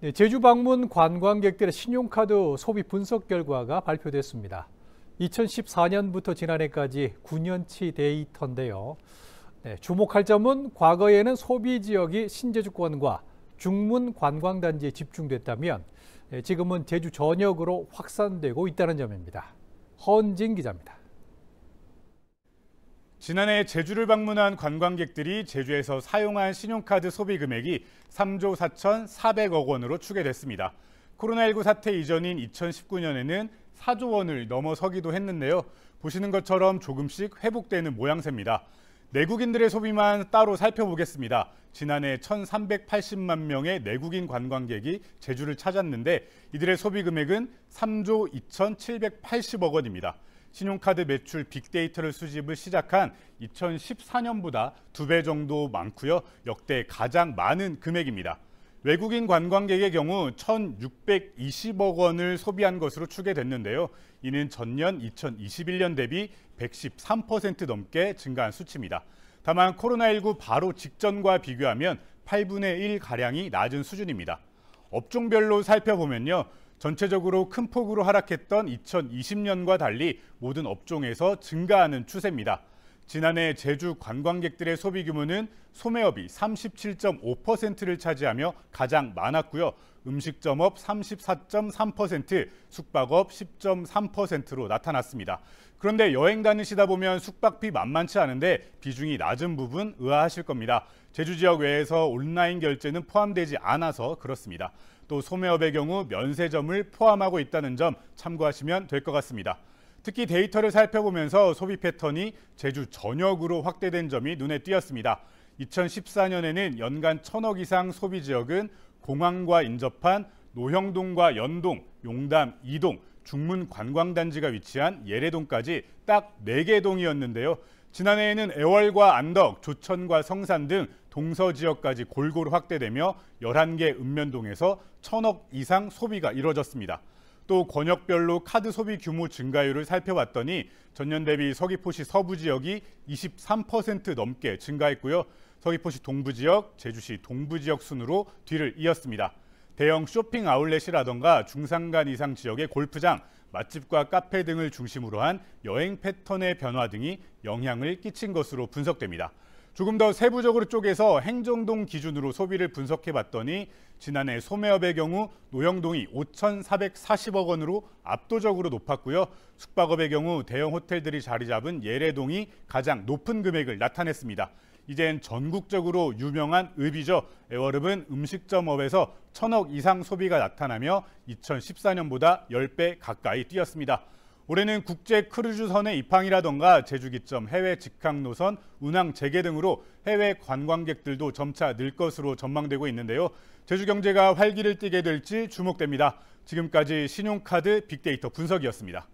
네, 제주 방문 관광객들의 신용카드 소비 분석 결과가 발표됐습니다. 2014년부터 지난해까지 9년치 데이터인데요. 네, 주목할 점은 과거에는 소비 지역이 신제주권과 중문 관광단지에 집중됐다면 네, 지금은 제주 전역으로 확산되고 있다는 점입니다. 헌진 기자입니다. 지난해 제주를 방문한 관광객들이 제주에서 사용한 신용카드 소비 금액이 3조 4,400억 원으로 추계됐습니다. 코로나19 사태 이전인 2019년에는 4조 원을 넘어서기도 했는데요. 보시는 것처럼 조금씩 회복되는 모양새입니다. 내국인들의 소비만 따로 살펴보겠습니다. 지난해 1,380만 명의 내국인 관광객이 제주를 찾았는데 이들의 소비 금액은 3조 2,780억 원입니다. 신용카드 매출 빅데이터를 수집을 시작한 2014년보다 두 배 정도 많고요. 역대 가장 많은 금액입니다. 외국인 관광객의 경우 1,620억 원을 소비한 것으로 추계됐는데요. 이는 전년 2021년 대비 113% 넘게 증가한 수치입니다. 다만 코로나19 바로 직전과 비교하면 8분의 1가량이 낮은 수준입니다. 업종별로 살펴보면요. 전체적으로 큰 폭으로 하락했던 2020년과 달리 모든 업종에서 증가하는 추세입니다. 지난해 제주 관광객들의 소비 규모는 소매업이 37.5%를 차지하며 가장 많았고요. 음식점업 34.3%, 숙박업 10.3%로 나타났습니다. 그런데 여행 다니시다 보면 숙박비 만만치 않은데 비중이 낮은 부분 의아하실 겁니다. 제주 지역 외에서 온라인 결제는 포함되지 않아서 그렇습니다. 또 소매업의 경우 면세점을 포함하고 있다는 점 참고하시면 될 것 같습니다. 특히 데이터를 살펴보면서 소비 패턴이 제주 전역으로 확대된 점이 눈에 띄었습니다. 2014년에는 연간 천억 이상 소비 지역은 공항과 인접한 노형동과 연동, 용담, 이동, 중문 관광단지가 위치한 예래동까지 딱 4개 동이었는데요. 지난해에는 애월과 안덕, 조천과 성산 등 동서 지역까지 골고루 확대되며 11개 읍면동에서 천억 이상 소비가 이뤄졌습니다. 또 권역별로 카드 소비 규모 증가율을 살펴봤더니 전년 대비 서귀포시 서부 지역이 23% 넘게 증가했고요. 서귀포시 동부 지역, 제주시 동부 지역 순으로 뒤를 이었습니다. 대형 쇼핑 아울렛이라던가 중상간 이상 지역의 골프장, 맛집과 카페 등을 중심으로 한 여행 패턴의 변화 등이 영향을 끼친 것으로 분석됩니다. 조금 더 세부적으로 쪼개서 행정동 기준으로 소비를 분석해 봤더니 지난해 소매업의 경우 노영동이 5,440억 원으로 압도적으로 높았고요. 숙박업의 경우 대형 호텔들이 자리 잡은 예래동이 가장 높은 금액을 나타냈습니다. 이젠 전국적으로 유명한 의비죠에월읍은 음식점업에서 천억 이상 소비가 나타나며 2014년보다 10배 가까이 뛰었습니다. 올해는 국제 크루즈선의 입항이라던가 제주 기점, 해외 직항 노선, 운항 재개 등으로 해외 관광객들도 점차 늘 것으로 전망되고 있는데요. 제주 경제가 활기를 띠게 될지 주목됩니다. 지금까지 신용카드 빅데이터 분석이었습니다.